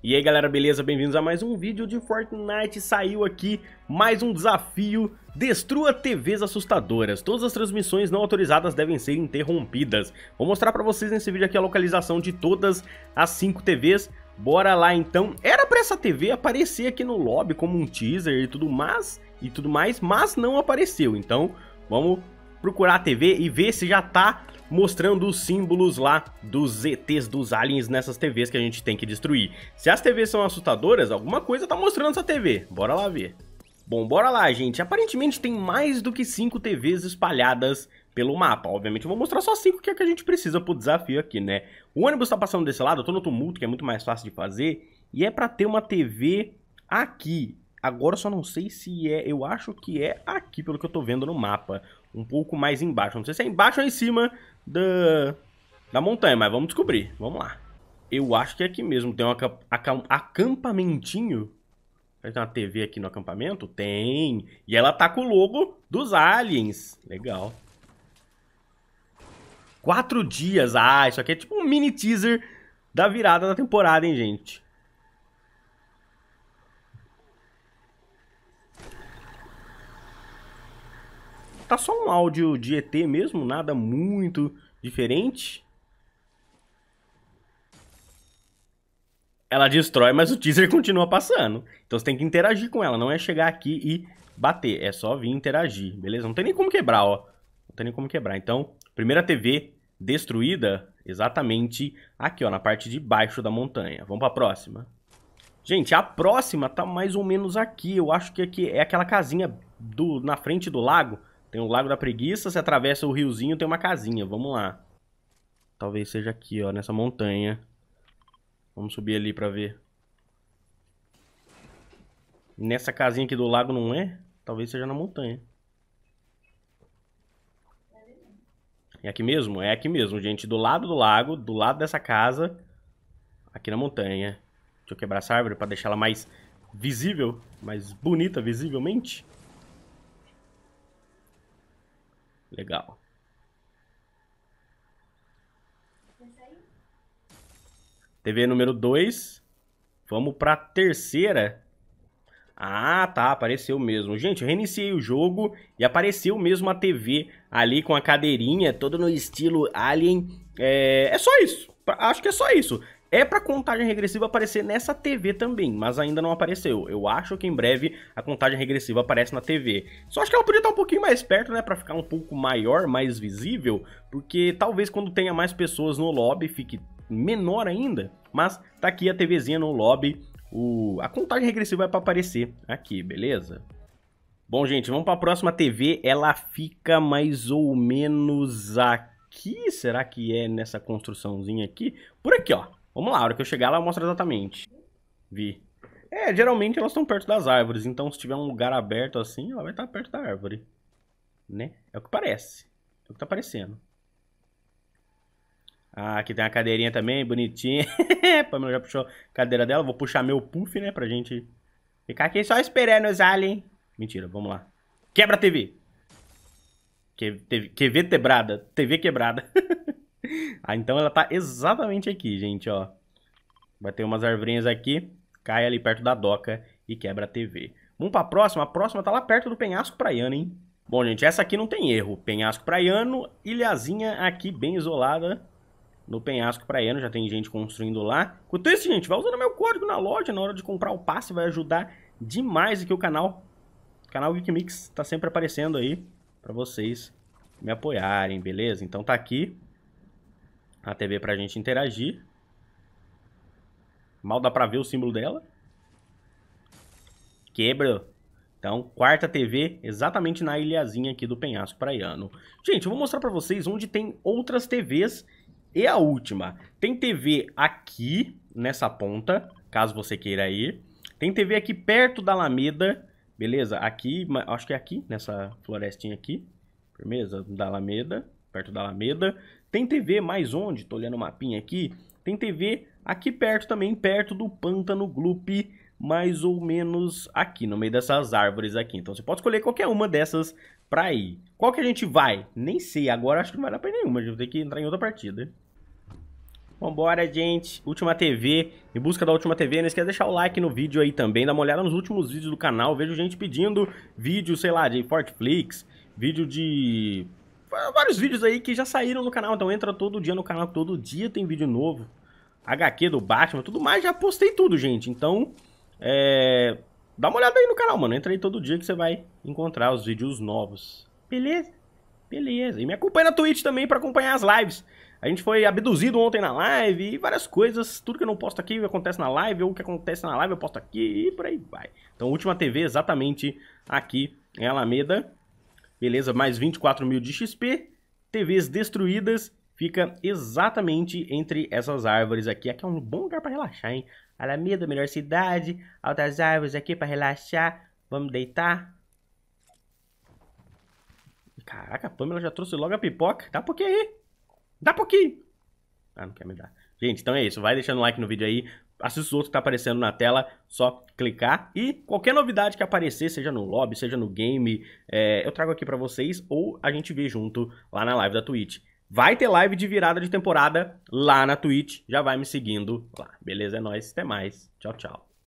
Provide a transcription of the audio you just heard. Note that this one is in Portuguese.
E aí galera, beleza? Bem-vindos a mais um vídeo de Fortnite. Saiu aqui mais um desafio Destrua TVs assustadoras. Todas as transmissões não autorizadas devem ser interrompidas. Vou mostrar pra vocês nesse vídeo aqui a localização de todas as 5 TVs. Bora lá então. Era pra essa TV aparecer aqui no lobby como um teaser e tudo mais, e tudo mais mas não apareceu. Então vamos procurar a TV e ver se já tá mostrando os símbolos lá dos ETs, dos aliens nessas TVs que a gente tem que destruir. Se as TVs são assustadoras, alguma coisa tá mostrando essa TV. Bora lá ver. Bom, bora lá, gente. Aparentemente tem mais do que 5 TVs espalhadas pelo mapa. Obviamente eu vou mostrar só 5 que é que a gente precisa pro desafio aqui, né? O ônibus tá passando desse lado, eu tô no tumulto, que é muito mais fácil de fazer. E é pra ter uma TV aqui. Agora só não sei se é, eu acho que é aqui, pelo que eu tô vendo no mapa. Um pouco mais embaixo, não sei se é embaixo ou em cima da, da montanha, mas vamos descobrir, vamos lá. Eu acho que é aqui mesmo, tem um acampamentinho. Tem uma TV aqui no acampamento? Tem! E ela tá com o logo dos aliens, legal. Quatro dias, ah, isso aqui é tipo um mini teaser da virada da temporada, hein, gente. tá só um áudio de ET mesmo, nada muito diferente. Ela destrói, mas o teaser continua passando. Então você tem que interagir com ela, não é chegar aqui e bater, é só vir interagir, beleza? Não tem nem como quebrar, ó. Não tem nem como quebrar. Então, primeira TV destruída exatamente aqui, ó, na parte de baixo da montanha. Vamos para a próxima. Gente, a próxima tá mais ou menos aqui. Eu acho que aqui é aquela casinha do, na frente do lago. Tem o Lago da Preguiça, você atravessa o riozinho, tem uma casinha. Vamos lá. Talvez seja aqui, ó, nessa montanha. Vamos subir ali pra ver. Nessa casinha aqui do lago não é? Talvez seja na montanha. É aqui mesmo? É aqui mesmo, gente. Do lado do lago, do lado dessa casa, aqui na montanha. Deixa eu quebrar essa árvore pra deixar ela mais visível, mais bonita visivelmente. Legal. TV número 2. Vamos para a terceira. Ah, tá, apareceu mesmo. Gente, eu reiniciei o jogo e apareceu mesmo a TV ali com a cadeirinha, todo no estilo Alien. É, é só isso. Acho que é só isso. É para contagem regressiva aparecer nessa TV também, mas ainda não apareceu. Eu acho que em breve a contagem regressiva aparece na TV. Só acho que ela podia estar um pouquinho mais perto, né, para ficar um pouco maior, mais visível, porque talvez quando tenha mais pessoas no lobby fique menor ainda. Mas tá aqui a TVzinha no lobby. O... A contagem regressiva é para aparecer aqui, beleza? Bom, gente, vamos para a próxima TV. Ela fica mais ou menos aqui. Será que é nessa construçãozinha aqui? Por aqui, ó. Vamos lá, a hora que eu chegar lá eu mostro exatamente. Vi. É, geralmente elas estão perto das árvores, então se tiver um lugar aberto assim, ela vai estar tá perto da árvore. Né? É o que parece. É o que tá parecendo. Ah, aqui tem a cadeirinha também, bonitinha. Pamela já puxou a cadeira dela. Vou puxar meu puff, né, pra gente ficar aqui só esperando os aliens. Mentira, vamos lá. Quebra a TV! Que, TV, TV quebrada. TV quebrada. Ah, então ela tá exatamente aqui, gente, ó. Vai ter umas arvorinhas aqui, cai ali perto da doca e quebra a TV. Vamos pra próxima? A próxima tá lá perto do penhasco praiano, hein? Bom, gente, essa aqui não tem erro. Penhasco praiano, ilhazinha aqui bem isolada no penhasco praiano. Já tem gente construindo lá. Enquanto isso, gente, vai usando meu código na loja na hora de comprar o passe. Vai ajudar demais aqui o canal. O canal Geek Mix tá sempre aparecendo aí pra vocês me apoiarem, beleza? Então tá aqui a TV pra gente interagir. Mal dá pra ver o símbolo dela. Quebra. Então, quarta TV, exatamente na ilhazinha aqui do penhasco praiano. Gente, eu vou mostrar pra vocês onde tem outras TVs e a última. Tem TV aqui, nessa ponta, caso você queira ir. Tem TV aqui perto da Alameda, beleza? Aqui, acho que é aqui, nessa florestinha aqui. Beleza? Da Alameda, perto da Alameda. Tem TV mais onde? Tô olhando o mapinha aqui. Tem TV aqui perto também, perto do Pântano Gloop, mais ou menos aqui, no meio dessas árvores aqui. Então você pode escolher qualquer uma dessas pra ir. Qual que a gente vai? Nem sei, agora acho que não vai dar pra ir nenhuma, a gente vai ter que entrar em outra partida. Vambora, gente. Última TV. Em busca da última TV, não esquece de deixar o like no vídeo aí também. Dá uma olhada nos últimos vídeos do canal. Vejo gente pedindo vídeo, sei lá, de Fortflix, vídeo de vários vídeos aí que já saíram no canal, então entra todo dia no canal, todo dia tem vídeo novo. HQ do Batman, tudo mais, já postei tudo, gente. Então, é, dá uma olhada aí no canal, mano. Entra aí todo dia que você vai encontrar os vídeos novos. Beleza? Beleza. E me acompanha na Twitch também para acompanhar as lives. A gente foi abduzido ontem na live e várias coisas. Tudo que eu não posto aqui acontece na live, ou o que acontece na live eu posto aqui e por aí vai. Então, Última TV exatamente aqui em Alameda. Beleza, mais 24 mil de XP. TVs destruídas. Fica exatamente entre essas árvores aqui. Aqui é um bom lugar para relaxar, hein? Alameda, melhor cidade. Altas árvores aqui para relaxar. Vamos deitar. Caraca, a Pamela já trouxe logo a pipoca. Dá um pouquinho aí. Dá um pouquinho. Ah, não quer me dar. Gente, então é isso. Vai deixando o like no vídeo aí assista o outro que tá aparecendo na tela, só clicar. E qualquer novidade que aparecer, seja no lobby, seja no game, é, eu trago aqui para vocês ou a gente vê junto lá na live da Twitch. Vai ter live de virada de temporada lá na Twitch, já vai me seguindo lá. Beleza? É nóis, até mais. Tchau, tchau.